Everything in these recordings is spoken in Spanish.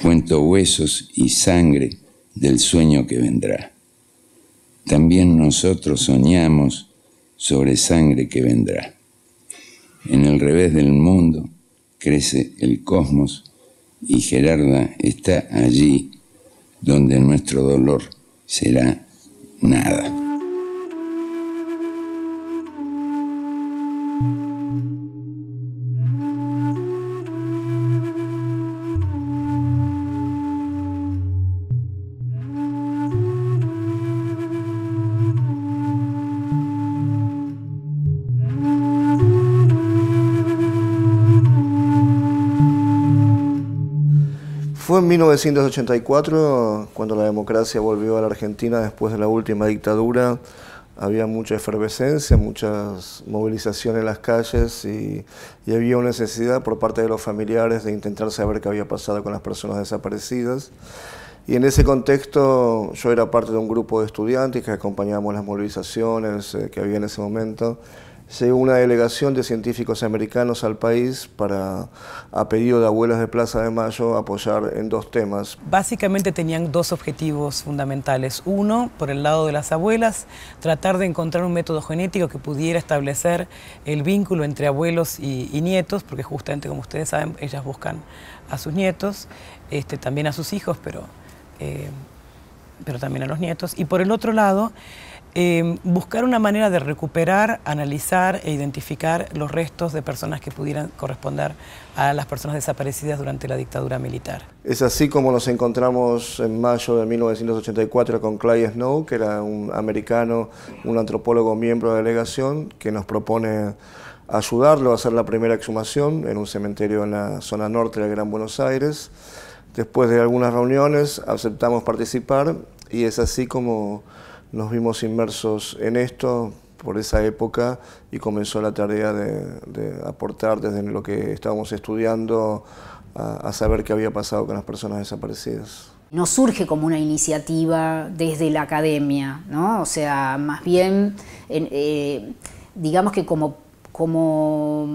cuento huesos y sangre del sueño que vendrá. También nosotros soñamos sobre sangre que vendrá. En el revés del mundo crece el cosmos y Gerarda está allí donde nuestro dolor será nada. en 1984 cuando la democracia volvió a la Argentina después de la última dictadura. Había mucha efervescencia, muchas movilizaciones en las calles y, y había una necesidad por parte de los familiares de intentar saber qué había pasado con las personas desaparecidas. Y en ese contexto yo era parte de un grupo de estudiantes que acompañábamos las movilizaciones eh, que había en ese momento Llegó una delegación de científicos americanos al país para, a pedido de abuelas de Plaza de Mayo, apoyar en dos temas. Básicamente tenían dos objetivos fundamentales. Uno, por el lado de las abuelas, tratar de encontrar un método genético que pudiera establecer el vínculo entre abuelos y, nietos, porque justamente como ustedes saben, ellas buscan a sus nietos, este, también a sus hijos, pero, eh, pero también a los nietos. Y por el otro lado, Em, buscar una manera de recuperar, analizar e identificar los restos de personas que pudieran corresponder a las personas desaparecidas durante la dictadura militar. Es así como nos encontramos en mayo de 1984 con Clay Snow, que era un americano, un antropólogo miembro de la delegación, que nos propone ayudarlo a hacer la primera exhumación en un cementerio en la zona norte de Gran Buenos Aires. Después de algunas reuniones aceptamos participar y es así como nos vimos inmersos en esto por esa época y comenzó la tarea de, aportar desde lo que estábamos estudiando a, saber qué había pasado con las personas desaparecidas no surge como una iniciativa desde la academia, ¿no? O sea, más bien, eh, digamos que como, como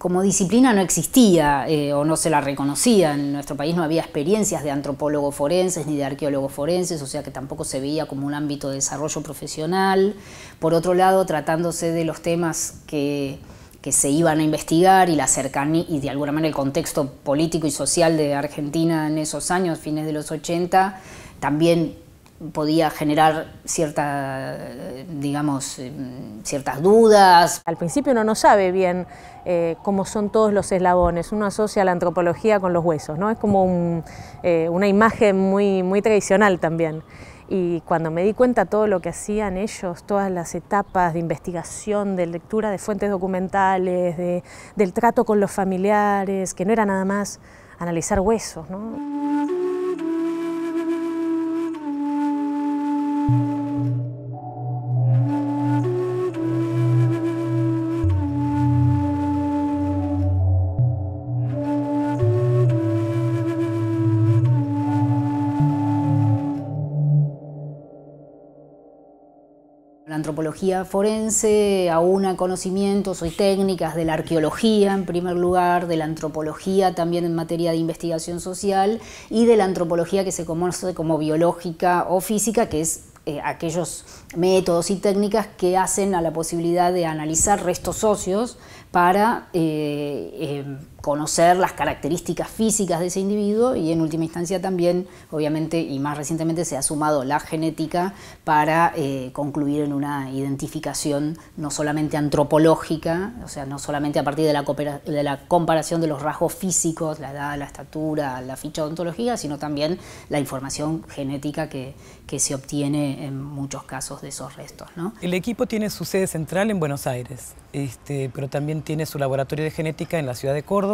como disciplina no existía eh, o no se la reconocía. En nuestro país no había experiencias de antropólogo forenses ni de arqueólogo forenses, o sea que tampoco se veía como un ámbito de desarrollo profesional. Por otro lado, tratándose de los temas que, se iban a investigar y la cercanía y de alguna manera el contexto político y social de Argentina en esos años, fines de los 80, también podía generar cierta, digamos, eh, ciertas dudas. Al principio uno no sabe bien eh, cómo son todos los eslabones, uno asocia la antropología con los huesos, ¿no? es como eh, una imagen muy, muy tradicional también. Y cuando me di cuenta todo lo que hacían ellos, todas las etapas de investigación, de lectura de fuentes documentales, del trato con los familiares, que no era nada más analizar huesos. ¿no? antropología forense aún a conocimientos y técnicas de la arqueología en primer lugar, de la antropología también en materia de investigación social y de la antropología que se conoce como biológica o física, que es eh, aquellos métodos y técnicas que hacen a la posibilidad de analizar restos socios para eh, em, conocer las características físicas de ese individuo y en última instancia también, obviamente, y más recientemente se ha sumado la genética para eh, concluir en una identificación no solamente antropológica, o sea, no solamente a partir de la, de la comparación de los rasgos físicos, la edad, la estatura, la ficha odontología, sino también la información genética que, que se obtiene en muchos casos de esos restos. El equipo tiene su sede central en Buenos Aires, este, pero también tiene su laboratorio de genética en la ciudad de Córdoba,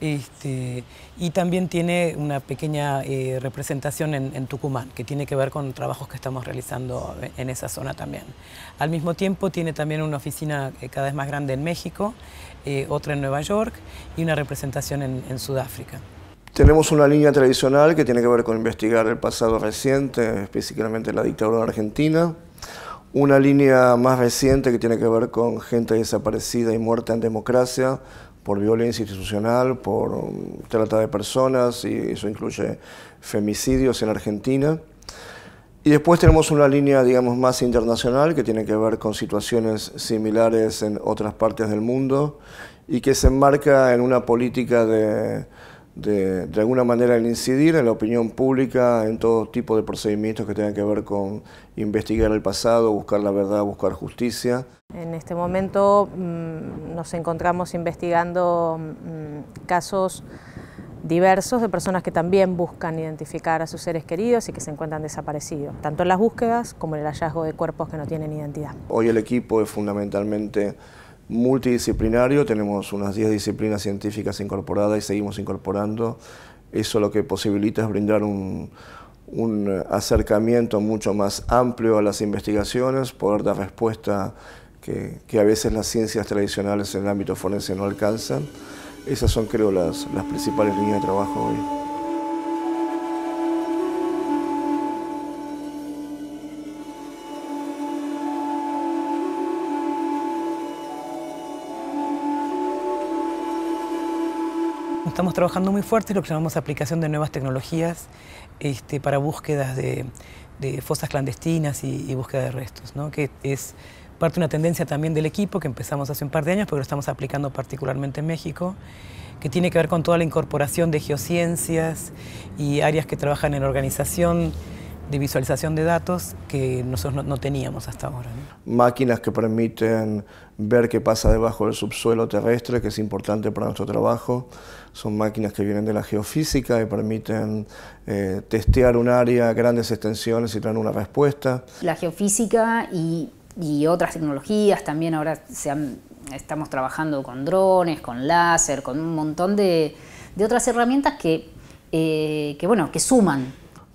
este, y también tiene una pequeña eh, representación en, Tucumán, que tiene que ver con trabajos que estamos realizando en esa zona también. Al mismo tiempo tiene también una oficina eh, cada vez más grande en México, eh, otra en Nueva York y una representación en, en Sudáfrica. Tenemos una línea tradicional que tiene que ver con investigar el pasado reciente, específicamente la dictadura argentina, una línea más reciente que tiene que ver con gente desaparecida y muerta en democracia, por violencia institucional, por um, trata de personas, y eso incluye femicidios en Argentina. Y después tenemos una línea, digamos, más internacional que tiene que ver con situaciones similares en otras partes del mundo y que se enmarca en una política de de, alguna manera el incidir en la opinión pública, en todo tipo de procedimientos que tengan que ver con investigar el pasado, buscar la verdad, buscar justicia. En este momento mm, nos encontramos investigando mm, casos diversos de personas que también buscan identificar a sus seres queridos y que se encuentran desaparecidos, tanto en las búsquedas como en el hallazgo de cuerpos que no tienen identidad. Hoy el equipo es fundamentalmente multidisciplinario, tenemos unas 10 disciplinas científicas incorporadas y seguimos incorporando. Eso lo que posibilita es brindar un, acercamiento mucho más amplio a las investigaciones, poder dar respuesta que, a veces las ciencias tradicionales en el ámbito forense no alcanzan. Esas son creo las principales líneas de trabajo hoy. estamos trabajando muy fuerte lo que llamamos aplicación de nuevas tecnologías este, para búsquedas de, fosas clandestinas y, búsqueda de restos, que es parte de una tendencia también del equipo que empezamos hace un par de años, pero lo estamos aplicando particularmente en México, que tiene que ver con toda la incorporación de geociencias y áreas que trabajan en organización de visualización de datos que nosotros no, teníamos hasta ahora máquinas que permiten ver qué pasa debajo del subsuelo terrestre, que es importante para nuestro trabajo. Son máquinas que vienen de la geofísica y permiten eh, testear un área grandes extensiones y tener una respuesta. La geofísica y, otras tecnologías también ahora se estamos trabajando con drones, con láser, con un montón de, otras herramientas eh, que, bueno, que suman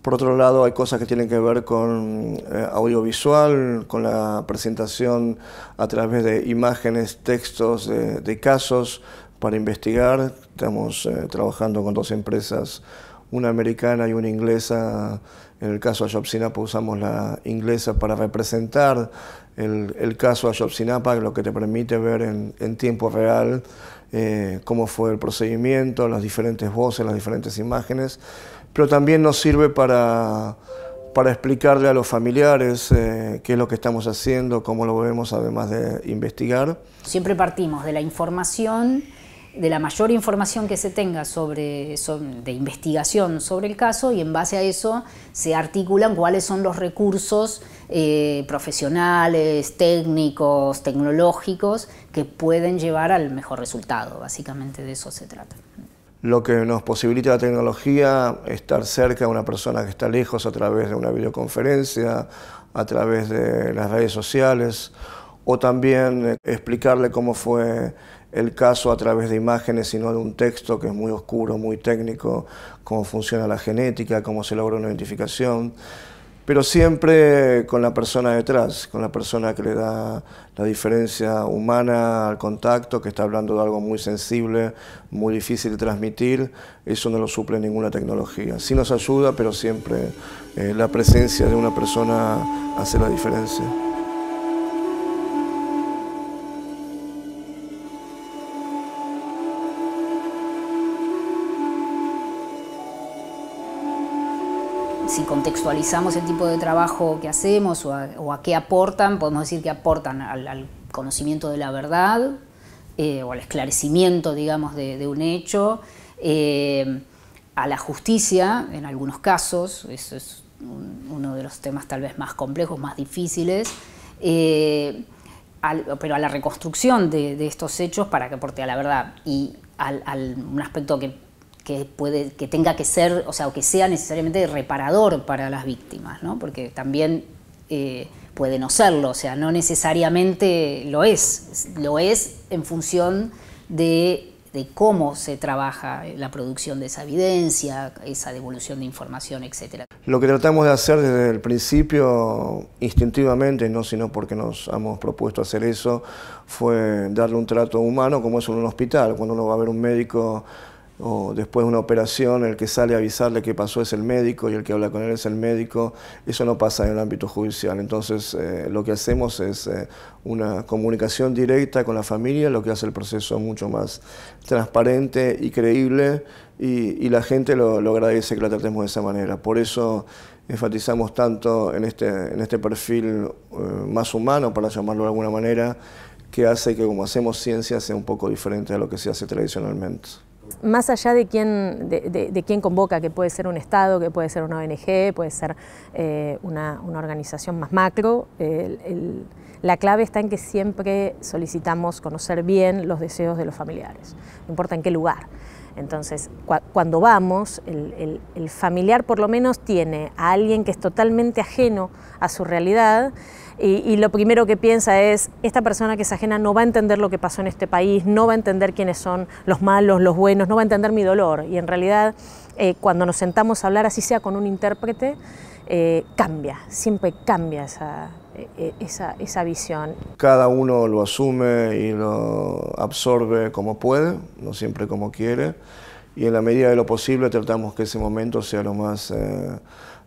por otro lado, hay cosas que tienen que ver con eh, audiovisual, con la presentación a través de imágenes, textos eh, de, casos para investigar. Estamos eh, trabajando con dos empresas, una americana y una inglesa. En el caso de usamos la inglesa para representar el, caso de Ayotzinapa, lo que te permite ver en, tiempo real cómo fue el procedimiento, las diferentes voces, las diferentes imágenes pero también nos sirve para, explicarle a los familiares eh, qué es lo que estamos haciendo, cómo lo vemos, además de investigar. Siempre partimos de la información, de la mayor información que se tenga sobre, de investigación sobre el caso y en base a eso se articulan cuáles son los recursos eh, profesionales, técnicos, tecnológicos que pueden llevar al mejor resultado. Básicamente de eso se trata lo que nos posibilita la tecnología, estar cerca de una persona que está lejos a través de una videoconferencia, a través de las redes sociales, o también eh, explicarle cómo fue el caso a través de imágenes y no de un texto que es muy oscuro, muy técnico, cómo funciona la genética, cómo se logra una identificación pero siempre con la persona detrás, con la persona que le da la diferencia humana al contacto, que está hablando de algo muy sensible, muy difícil de transmitir, eso no lo suple ninguna tecnología. Sí nos ayuda, pero siempre eh, la presencia de una persona hace la diferencia. Visualizamos el tipo de trabajo que hacemos o a, qué aportan, podemos decir que aportan al, conocimiento de la verdad eh, o al esclarecimiento, digamos, de, un hecho, eh, a la justicia en algunos casos, eso es uno de los temas tal vez más complejos, más difíciles. Eh, pero a la reconstrucción de, estos hechos para que aporte a la verdad y al, un aspecto que que, tenga que ser, o sea, que sea necesariamente reparador para las víctimas, porque también eh, puede no serlo, o sea, no necesariamente lo es, lo es en función de, cómo se trabaja la producción de esa evidencia, esa devolución de información, etc. Lo que tratamos de hacer desde el principio, instintivamente, no sino porque nos hemos propuesto hacer eso, fue darle un trato humano como es en un hospital, cuando uno va a ver un médico o después de una operación, el que sale a avisarle qué pasó es el médico y el que habla con él es el médico, eso no pasa en el ámbito judicial. Entonces, eh, lo que hacemos es eh, una comunicación directa con la familia, lo que hace el proceso mucho más transparente y creíble, y, la gente lo, agradece que la tratemos de esa manera. Por eso enfatizamos tanto en este, este perfil eh, más humano, para llamarlo de alguna manera, que hace que como hacemos ciencia sea un poco diferente a lo que se hace tradicionalmente más allá de quién, convoca, que puede ser un Estado, que puede ser una ONG, puede ser eh, una, organización más macro, la clave está en que siempre solicitamos conocer bien los deseos de los familiares, no importa en qué lugar. Entonces, cuando vamos, el, familiar por lo menos tiene a alguien que es totalmente ajeno a su realidad y, y, lo primero que piensa es, esta persona que es ajena no va a entender lo que pasó en este país, no va a entender quiénes son los malos, los buenos, no va a entender mi dolor. Y en realidad eh, cuando nos sentamos a hablar, así sea con un intérprete, eh, cambia, siempre cambia eh, esa, esa, visión. Cada uno lo asume y lo absorbe como puede, no siempre como quiere, y en la medida de lo posible tratamos que ese momento sea lo más,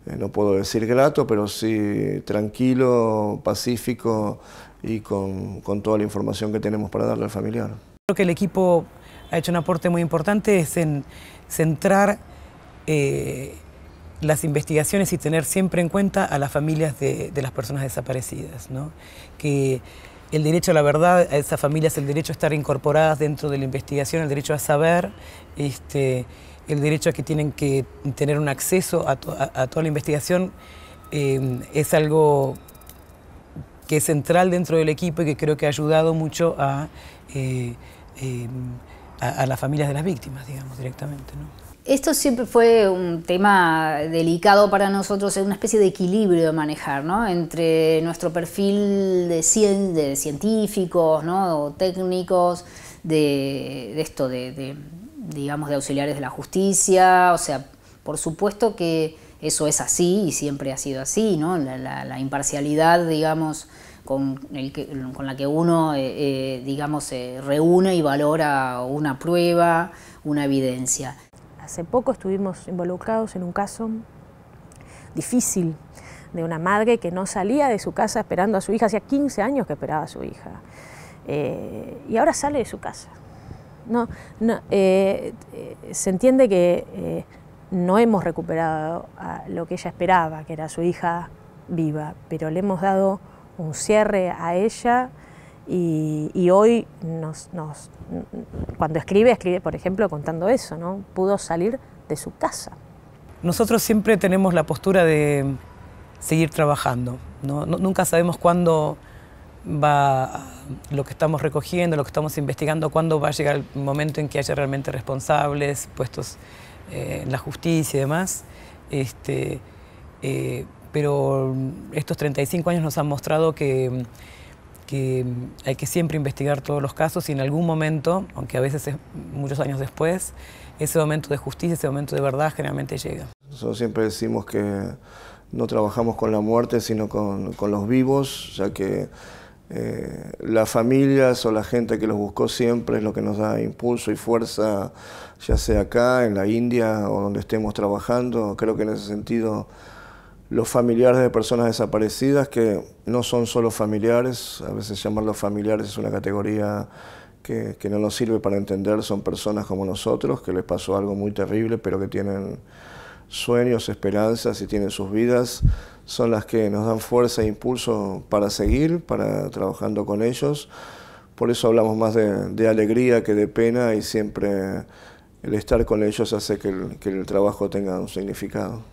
no puedo decir grato, pero sí tranquilo, pacífico y con, con toda la información que tenemos para darle al familiar. Creo que el equipo ha hecho un aporte muy importante, es en centrar eh, las investigaciones y tener siempre en cuenta a las familias de, las personas desaparecidas, que el derecho a la verdad a esas familias, el derecho a estar incorporadas dentro de la investigación, el derecho a saber, este, el derecho a que tienen que tener un acceso a, toda la investigación, eh, es algo que es central dentro del equipo y que creo que ha ayudado mucho a, eh, a las familias de las víctimas, digamos, directamente. Esto siempre fue un tema delicado para nosotros, es una especie de equilibrio de manejar, ¿no? Entre nuestro perfil de, de científicos, ¿no? O técnicos, de, esto, de, de, digamos, de auxiliares de la justicia, o sea, por supuesto que eso es así y siempre ha sido así, ¿no? La, imparcialidad, digamos, con, con, la que uno, eh, eh, digamos, reúne y valora una prueba, una evidencia. Hace poco estuvimos involucrados en un caso difícil de una madre que no salía de su casa esperando a su hija, hacía 15 años que esperaba a su hija, eh, y ahora sale de su casa. No, eh, eh, se entiende que no hemos recuperado lo que ella esperaba, que era su hija viva, pero le hemos dado un cierre a ella y, hoy, cuando escribe, escribe, por ejemplo, contando eso, ¿no? Pudo salir de su casa. Nosotros siempre tenemos la postura de seguir trabajando. ¿no? Nunca sabemos cuándo va lo que estamos recogiendo, lo que estamos investigando, cuándo va a llegar el momento en que haya realmente responsables, puestos eh, en la justicia y demás. Este, eh, pero estos 35 años nos han mostrado que que mm, hay que siempre investigar todos los casos y en algún momento, aunque a veces es muchos años después, ese momento de justicia, ese momento de verdad generalmente llega. Nosotros siempre decimos que no trabajamos con la muerte, sino con, los vivos, ya que eh, las familias o la gente que los buscó siempre es lo que nos da impulso y fuerza, ya sea acá, en la India o donde estemos trabajando. Creo que en ese sentido los familiares de personas desaparecidas, que no son solo familiares, a veces llamarlos familiares es una categoría que, no nos sirve para entender, son personas como nosotros, que les pasó algo muy terrible, pero que tienen sueños, esperanzas y tienen sus vidas, son las que nos dan fuerza e impulso para seguir, para trabajando con ellos. Por eso hablamos más de, alegría que de pena y siempre el estar con ellos hace que el trabajo tenga un significado.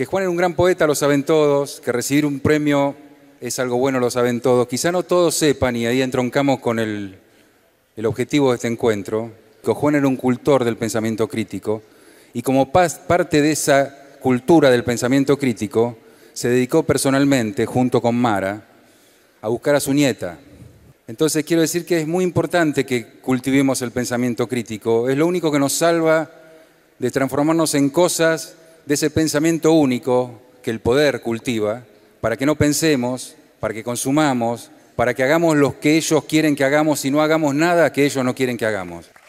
que Juan era un gran poeta, lo saben todos, que recibir un premio es algo bueno, lo saben todos. Quizá no todos sepan, y ahí entroncamos con el, el objetivo de este encuentro, que Juan era un cultor del pensamiento crítico, y como parte de esa cultura del pensamiento crítico, se dedicó personalmente, junto con Mara, a buscar a su nieta. Entonces quiero decir que es muy importante que cultivemos el pensamiento crítico. Es lo único que nos salva de transformarnos en cosas de ese pensamiento único que el poder cultiva, para que no pensemos, para que consumamos, para que hagamos lo que ellos quieren que hagamos y no hagamos nada que ellos no quieren que hagamos.